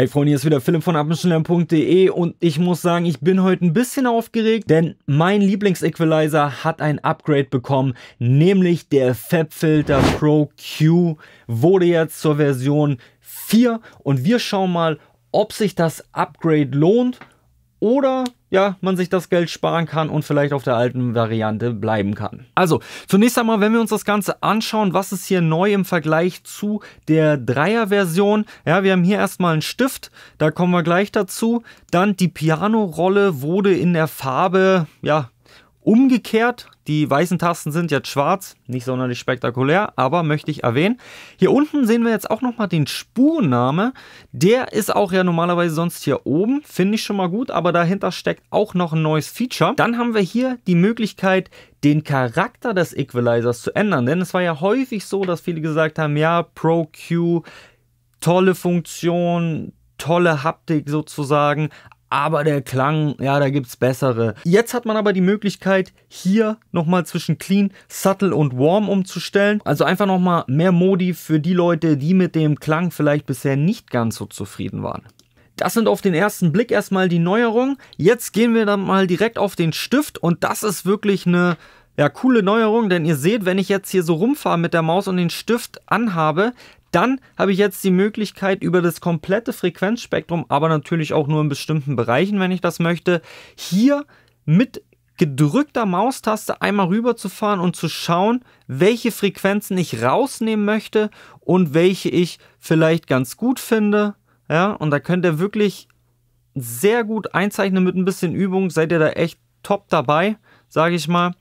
Hey Freunde, hier ist wieder Philipp von abendschnellern.de und ich muss sagen, ich bin heute ein bisschen aufgeregt, denn mein Lieblings-Equalizer hat ein Upgrade bekommen, nämlich der Fabfilter Pro Q wurde jetzt zur Version 4 und wir schauen mal, ob sich das Upgrade lohnt oder ja, man sich das Geld sparen kann und vielleicht auf der alten Variante bleiben kann. Also, zunächst einmal, wenn wir uns das Ganze anschauen, was ist hier neu im Vergleich zu der Dreier-Version? Ja, wir haben hier erstmal einen Stift, da kommen wir gleich dazu. Dann die Piano-Rolle wurde in der Farbe, ja, umgekehrt. Die weißen Tasten sind jetzt schwarz, nicht sonderlich spektakulär, aber möchte ich erwähnen. Hier unten sehen wir jetzt auch nochmal den Spurname. Der ist auch ja normalerweise sonst hier oben, finde ich schon mal gut, aber dahinter steckt auch noch ein neues Feature. Dann haben wir hier die Möglichkeit, den Charakter des Equalizers zu ändern, denn es war ja häufig so, dass viele gesagt haben, ja, Pro Q, tolle Funktion, tolle Haptik sozusagen, aber der Klang, ja, da gibt es bessere. Jetzt hat man aber die Möglichkeit, hier nochmal zwischen Clean, Subtle und Warm umzustellen. Also einfach nochmal mehr Modi für die Leute, die mit dem Klang vielleicht bisher nicht ganz so zufrieden waren. Das sind auf den ersten Blick erstmal die Neuerungen. Jetzt gehen wir dann mal direkt auf den Stift und das ist wirklich eine ja, coole Neuerung, denn ihr seht, wenn ich jetzt hier so rumfahre mit der Maus und den Stift anhabe, dann habe ich jetzt die Möglichkeit, über das komplette Frequenzspektrum, aber natürlich auch nur in bestimmten Bereichen, wenn ich das möchte, hier mit gedrückter Maustaste einmal rüberzufahren und zu schauen, welche Frequenzen ich rausnehmen möchte und welche ich vielleicht ganz gut finde. Ja, und da könnt ihr wirklich sehr gut einzeichnen mit ein bisschen Übung. Seid ihr da echt top dabei, sage ich mal.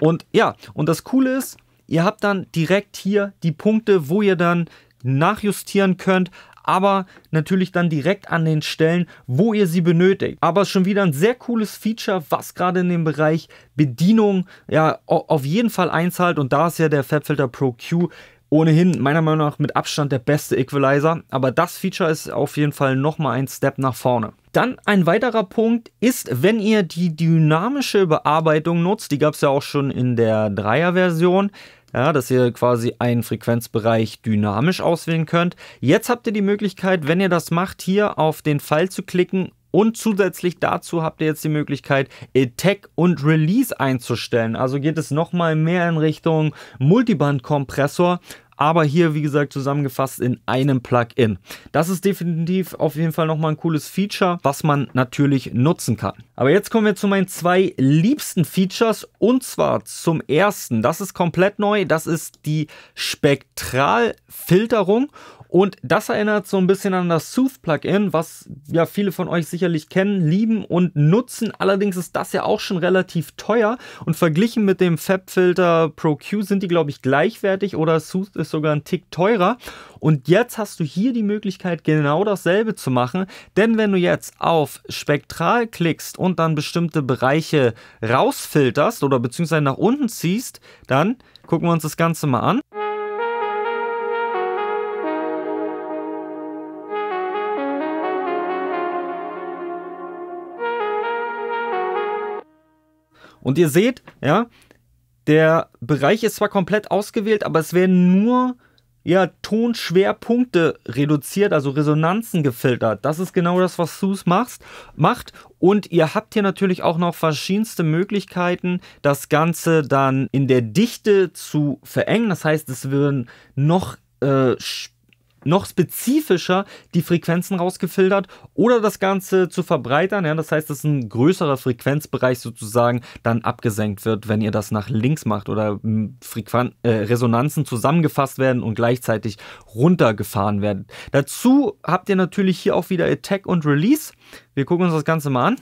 Und ja, und das Coole ist, ihr habt dann direkt hier die Punkte, wo ihr dann nachjustieren könnt, aber natürlich dann direkt an den Stellen, wo ihr sie benötigt. Aber es ist schon wieder ein sehr cooles Feature, was gerade in dem Bereich Bedienung ja auf jeden Fall einzahlt und da ist ja der FabFilter Pro Q ohnehin meiner Meinung nach mit Abstand der beste Equalizer, aber das Feature ist auf jeden Fall nochmal ein Step nach vorne. Dann ein weiterer Punkt ist, wenn ihr die dynamische Bearbeitung nutzt, die gab es ja auch schon in der 3er-Version, ja, dass ihr quasi einen Frequenzbereich dynamisch auswählen könnt. Jetzt habt ihr die Möglichkeit, wenn ihr das macht, hier auf den Pfeil zu klicken und zusätzlich dazu habt ihr jetzt die Möglichkeit, Attack und Release einzustellen. Also geht es nochmal mehr in Richtung Multiband-Kompressor aber hier, wie gesagt, zusammengefasst in einem Plugin. Das ist definitiv auf jeden Fall nochmal ein cooles Feature, was man natürlich nutzen kann. Aber jetzt kommen wir zu meinen zwei liebsten Features und zwar zum ersten. Das ist komplett neu, das ist die Spektralfilterung und das erinnert so ein bisschen an das Sooth-Plugin, was ja viele von euch sicherlich kennen, lieben und nutzen. Allerdings ist das ja auch schon relativ teuer. Und verglichen mit dem Fab-Filter Pro Q sind die, glaube ich, gleichwertig oder Sooth ist sogar einen Tick teurer. Und jetzt hast du hier die Möglichkeit, genau dasselbe zu machen. Denn wenn du jetzt auf Spektral klickst und dann bestimmte Bereiche rausfilterst oder beziehungsweise nach unten ziehst, dann gucken wir uns das Ganze mal an. Und ihr seht, ja, der Bereich ist zwar komplett ausgewählt, aber es werden nur ja, Tonschwerpunkte reduziert, also Resonanzen gefiltert. Das ist genau das, was Sus machst, macht. Und ihr habt hier natürlich auch noch verschiedenste Möglichkeiten, das Ganze dann in der Dichte zu verengen. Das heißt, es würden noch äh, noch spezifischer die Frequenzen rausgefiltert oder das Ganze zu verbreitern. Ja, das heißt, dass ein größerer Frequenzbereich sozusagen dann abgesenkt wird, wenn ihr das nach links macht oder hm, Frequen äh, Resonanzen zusammengefasst werden und gleichzeitig runtergefahren werden. Dazu habt ihr natürlich hier auch wieder Attack und Release. Wir gucken uns das Ganze mal an.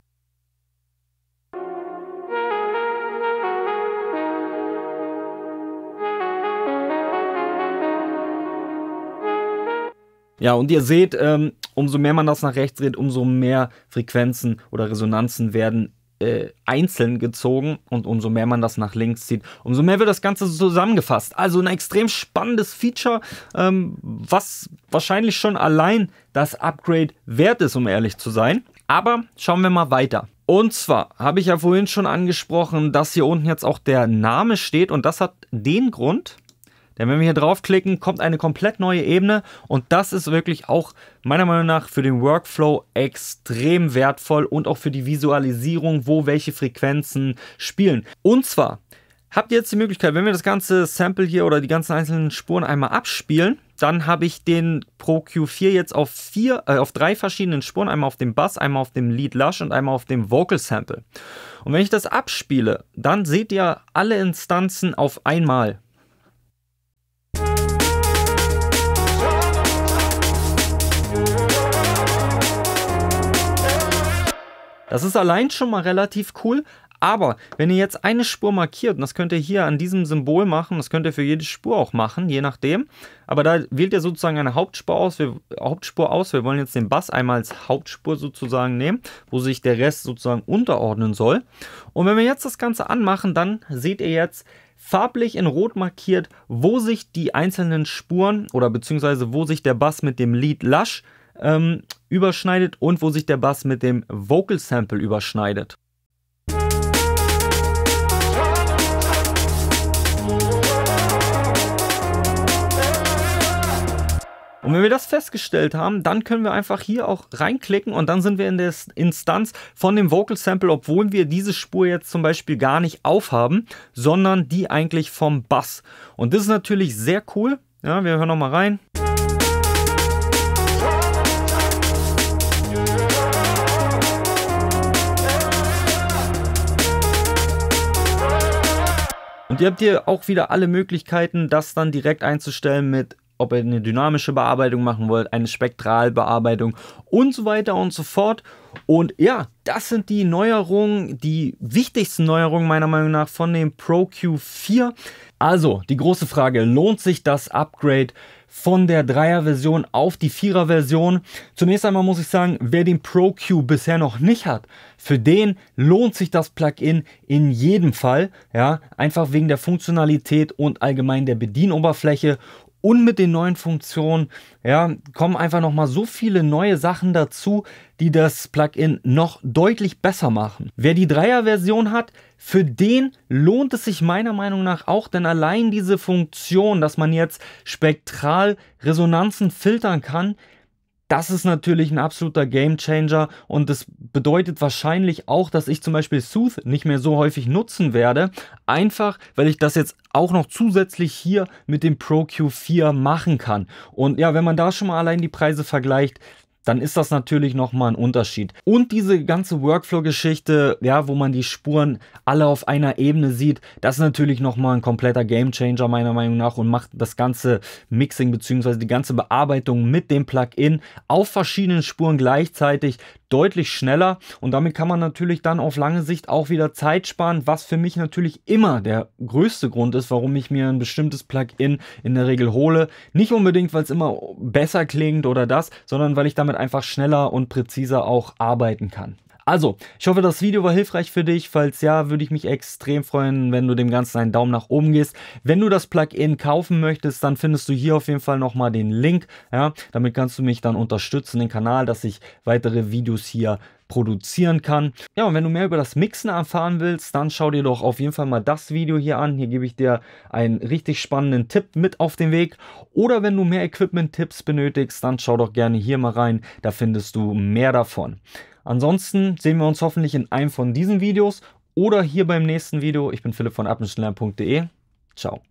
Ja, und ihr seht, ähm, umso mehr man das nach rechts dreht, umso mehr Frequenzen oder Resonanzen werden äh, einzeln gezogen und umso mehr man das nach links zieht, umso mehr wird das Ganze zusammengefasst. Also ein extrem spannendes Feature, ähm, was wahrscheinlich schon allein das Upgrade wert ist, um ehrlich zu sein. Aber schauen wir mal weiter. Und zwar habe ich ja vorhin schon angesprochen, dass hier unten jetzt auch der Name steht und das hat den Grund, denn wenn wir hier draufklicken, kommt eine komplett neue Ebene und das ist wirklich auch meiner Meinung nach für den Workflow extrem wertvoll und auch für die Visualisierung, wo welche Frequenzen spielen. Und zwar habt ihr jetzt die Möglichkeit, wenn wir das ganze Sample hier oder die ganzen einzelnen Spuren einmal abspielen, dann habe ich den Pro Q4 jetzt auf vier, äh, auf drei verschiedenen Spuren, einmal auf dem Bass, einmal auf dem Lead Lush und einmal auf dem Vocal Sample. Und wenn ich das abspiele, dann seht ihr alle Instanzen auf einmal. Das ist allein schon mal relativ cool, aber wenn ihr jetzt eine Spur markiert, und das könnt ihr hier an diesem Symbol machen, das könnt ihr für jede Spur auch machen, je nachdem. Aber da wählt ihr sozusagen eine Hauptspur aus. Wir, Hauptspur aus. wir wollen jetzt den Bass einmal als Hauptspur sozusagen nehmen, wo sich der Rest sozusagen unterordnen soll. Und wenn wir jetzt das Ganze anmachen, dann seht ihr jetzt farblich in Rot markiert, wo sich die einzelnen Spuren oder beziehungsweise wo sich der Bass mit dem Lied Lush ähm, überschneidet und wo sich der Bass mit dem Vocal Sample überschneidet. Und wenn wir das festgestellt haben, dann können wir einfach hier auch reinklicken und dann sind wir in der Instanz von dem Vocal Sample, obwohl wir diese Spur jetzt zum Beispiel gar nicht aufhaben, sondern die eigentlich vom Bass. Und das ist natürlich sehr cool. Ja, wir hören nochmal rein. ihr habt hier auch wieder alle Möglichkeiten, das dann direkt einzustellen mit ob ihr eine dynamische Bearbeitung machen wollt, eine Spektralbearbeitung und so weiter und so fort. Und ja, das sind die Neuerungen, die wichtigsten Neuerungen meiner Meinung nach von dem Pro Q4. Also die große Frage, lohnt sich das Upgrade? von der Dreier-Version auf die Vierer-Version. Zunächst einmal muss ich sagen, wer den Pro-Q bisher noch nicht hat, für den lohnt sich das Plugin in jedem Fall. Ja, einfach wegen der Funktionalität und allgemein der Bedienoberfläche und mit den neuen Funktionen ja, kommen einfach nochmal so viele neue Sachen dazu, die das Plugin noch deutlich besser machen. Wer die Dreier-Version hat, für den lohnt es sich meiner Meinung nach auch, denn allein diese Funktion, dass man jetzt Spektralresonanzen filtern kann, das ist natürlich ein absoluter Gamechanger und das bedeutet wahrscheinlich auch, dass ich zum Beispiel Sooth nicht mehr so häufig nutzen werde, einfach weil ich das jetzt auch noch zusätzlich hier mit dem Pro Q4 machen kann. Und ja, wenn man da schon mal allein die Preise vergleicht, dann ist das natürlich nochmal ein Unterschied. Und diese ganze Workflow-Geschichte, ja, wo man die Spuren alle auf einer Ebene sieht, das ist natürlich nochmal ein kompletter Gamechanger meiner Meinung nach und macht das ganze Mixing bzw. die ganze Bearbeitung mit dem Plugin auf verschiedenen Spuren gleichzeitig deutlich schneller und damit kann man natürlich dann auf lange Sicht auch wieder Zeit sparen, was für mich natürlich immer der größte Grund ist, warum ich mir ein bestimmtes Plugin in der Regel hole. Nicht unbedingt, weil es immer besser klingt oder das, sondern weil ich damit einfach schneller und präziser auch arbeiten kann. Also, ich hoffe, das Video war hilfreich für dich. Falls ja, würde ich mich extrem freuen, wenn du dem Ganzen einen Daumen nach oben gehst. Wenn du das Plugin kaufen möchtest, dann findest du hier auf jeden Fall nochmal den Link. Ja, damit kannst du mich dann unterstützen, den Kanal, dass ich weitere Videos hier produzieren kann. Ja, und wenn du mehr über das Mixen erfahren willst, dann schau dir doch auf jeden Fall mal das Video hier an. Hier gebe ich dir einen richtig spannenden Tipp mit auf den Weg. Oder wenn du mehr Equipment-Tipps benötigst, dann schau doch gerne hier mal rein. Da findest du mehr davon. Ansonsten sehen wir uns hoffentlich in einem von diesen Videos oder hier beim nächsten Video. Ich bin philipp von appenschneller.de. Ciao.